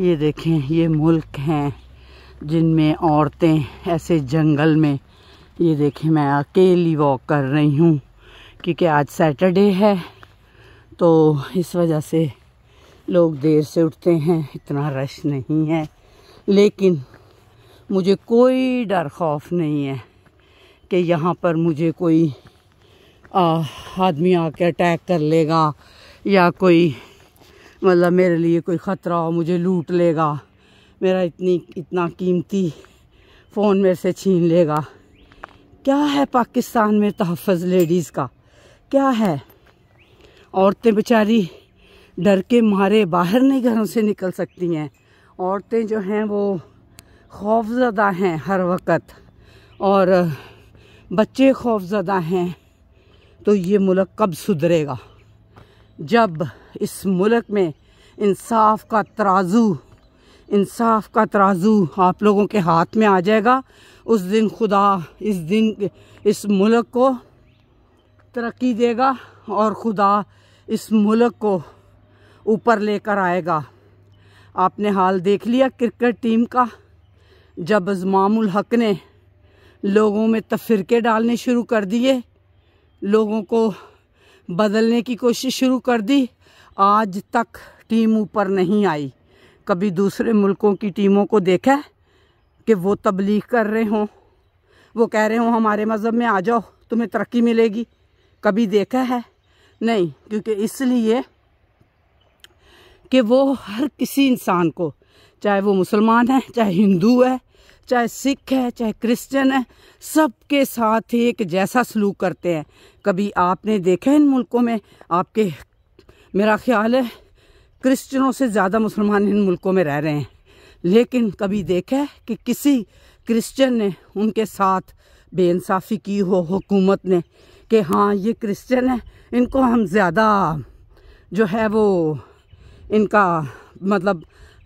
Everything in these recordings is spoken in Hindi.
ये देखें ये मुल्क हैं जिनमें औरतें ऐसे जंगल में ये देखें मैं अकेली वॉक कर रही हूँ क्योंकि आज सैटरडे है तो इस वजह से लोग देर से उठते हैं इतना रश नहीं है लेकिन मुझे कोई डर खौफ नहीं है कि यहाँ पर मुझे कोई आदमी आके अटैक कर लेगा या कोई मतलब मेरे लिए कोई ख़तरा हो मुझे लूट लेगा मेरा इतनी इतना कीमती फ़ोन मेरे से छीन लेगा क्या है पाकिस्तान में तहफ़ लेडीज़ का क्या है औरतें बेचारी डर के मारे बाहर नहीं घरों से निकल सकती हैं औरतें जो हैं वो खौफजदा हैं हर वक्त और बच्चे खौफजदा हैं तो ये मुल्क कब सुधरेगा जब इस मुल्क में इंसाफ का तराजू इंसाफ का तराजू आप लोगों के हाथ में आ जाएगा उस दिन खुदा इस दिन इस मुल्क को तरक्की देगा और खुदा इस मुल्क को ऊपर लेकर आएगा आपने हाल देख लिया क्रिकेट टीम का जब अजमामुल हक ने लोगों में तफरके डालने शुरू कर दिए लोगों को बदलने की कोशिश शुरू कर दी आज तक टीम ऊपर नहीं आई कभी दूसरे मुल्कों की टीमों को देखा है कि वो तबलीग कर रहे हों वो कह रहे हों हमारे मज़हब में आ जाओ तुम्हें तरक्की मिलेगी कभी देखा है नहीं क्योंकि इसलिए कि वो हर किसी इंसान को चाहे वो मुसलमान है चाहे हिंदू है चाहे सिख है चाहे क्रिश्चियन है सबके साथ ही एक जैसा सलूक करते हैं कभी आपने देखा इन मुल्कों में आपके मेरा ख्याल है क्रिश्चियनों से ज़्यादा मुसलमान इन मुल्कों में रह रहे हैं लेकिन कभी देखा है कि किसी क्रिश्चियन ने उनके साथ बेइंसाफ़ी की हो हुकूमत ने कि हाँ ये क्रिश्चियन है इनको हम ज़्यादा जो है वो इनका मतलब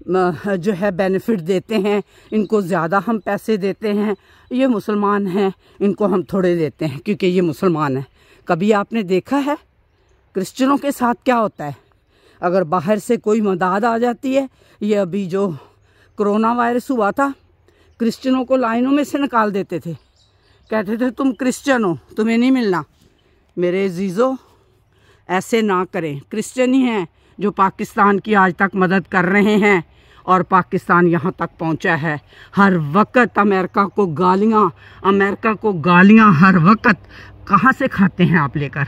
जो है बेनिफिट देते हैं इनको ज़्यादा हम पैसे देते हैं ये मुसलमान हैं इनको हम थोड़े देते हैं क्योंकि ये मुसलमान हैं कभी आपने देखा है क्रिश्चनों के साथ क्या होता है अगर बाहर से कोई मदद आ जाती है ये अभी जो कोरोना वायरस हुआ था क्रिश्चनों को लाइनों में से निकाल देते थे कहते थे तुम क्रिश्चन हो तुम्हें नहीं मिलना मेरे जीजो ऐसे ना करें क्रिश्चन ही हैं जो पाकिस्तान की आज तक मदद कर रहे हैं और पाकिस्तान यहाँ तक पहुँचा है हर वक्त अमेरिका को गालियाँ अमेरिका को गालियाँ हर वक्त कहाँ से खाते हैं आप लेकर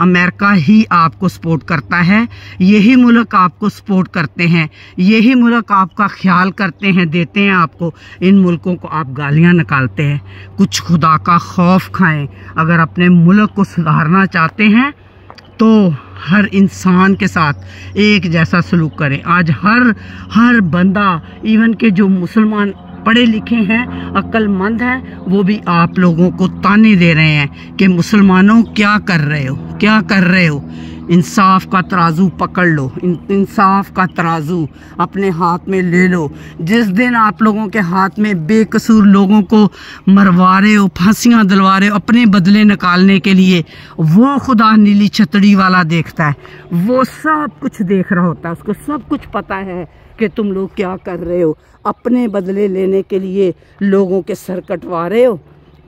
अमेरिका ही आपको सपोर्ट करता है यही मुल्क आपको सपोर्ट करते हैं यही मुल्क आपका ख्याल करते हैं देते हैं आपको इन मुल्कों को आप गालियाँ निकालते हैं कुछ खुदा का खौफ खाएं अगर अपने मुल्क को सुधारना चाहते हैं तो हर इंसान के साथ एक जैसा सलूक करें आज हर हर बंदा इवन के जो मुसलमान पढ़े लिखे हैं अक्लमंद हैं वो भी आप लोगों को ताने दे रहे हैं कि मुसलमानों क्या कर रहे हो क्या कर रहे हो इंसाफ का तराजू पकड़ लो इंसाफ का तराजू अपने हाथ में ले लो जिस दिन आप लोगों के हाथ में बेकसूर लोगों को मरवा रहे हो फांसियाँ दिलवा रहे हो अपने बदले निकालने के लिए वो खुदा नीली छतड़ी वाला देखता है वो सब कुछ देख रहा होता है उसको सब कुछ पता है कि तुम लोग क्या कर रहे हो अपने बदले लेने के लिए लोगों के सर कटवा रहे हो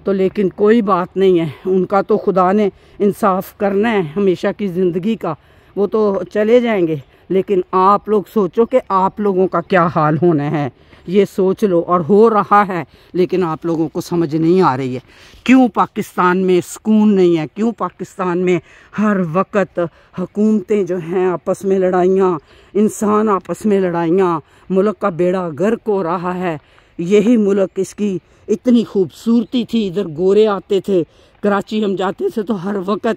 तो लेकिन कोई बात नहीं है उनका तो खुदा ने इंसाफ करना है हमेशा की ज़िंदगी का वो तो चले जाएंगे लेकिन आप लोग सोचो कि आप लोगों का क्या हाल होना है ये सोच लो और हो रहा है लेकिन आप लोगों को समझ नहीं आ रही है क्यों पाकिस्तान में सुकून नहीं है क्यों पाकिस्तान में हर वक्त हुकूमतें जो हैं आपस में लड़ाइयाँ इंसान आपस में लड़ाइयाँ मुल्क का बेड़ा गर्क हो रहा है यही मुल्क इसकी इतनी खूबसूरती थी इधर गोरे आते थे कराची हम जाते थे तो हर वक्त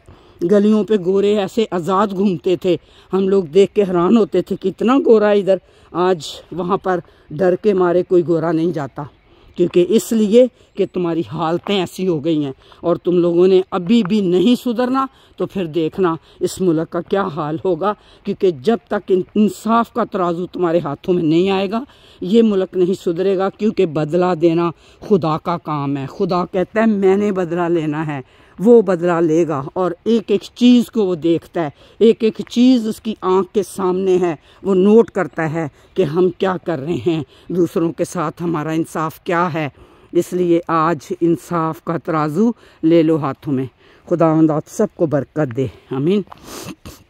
गलियों पे गोरे ऐसे आज़ाद घूमते थे हम लोग देख के हैरान होते थे कितना गोरा इधर आज वहाँ पर डर के मारे कोई गोरा नहीं जाता क्योंकि इसलिए कि तुम्हारी हालतें ऐसी हो गई हैं और तुम लोगों ने अभी भी नहीं सुधरना तो फिर देखना इस मुल्क का क्या हाल होगा क्योंकि जब तक इंसाफ का तराजू तुम्हारे हाथों में नहीं आएगा ये मुल्क नहीं सुधरेगा क्योंकि बदला देना खुदा का काम है खुदा कहता है मैंने बदला लेना है वो बदला लेगा और एक एक चीज़ को वो देखता है एक एक चीज़ उसकी आंख के सामने है वो नोट करता है कि हम क्या कर रहे हैं दूसरों के साथ हमारा इंसाफ क्या है इसलिए आज इंसाफ का तराजू ले लो हाथों में खुदा आप सबको बरकत दे अमीन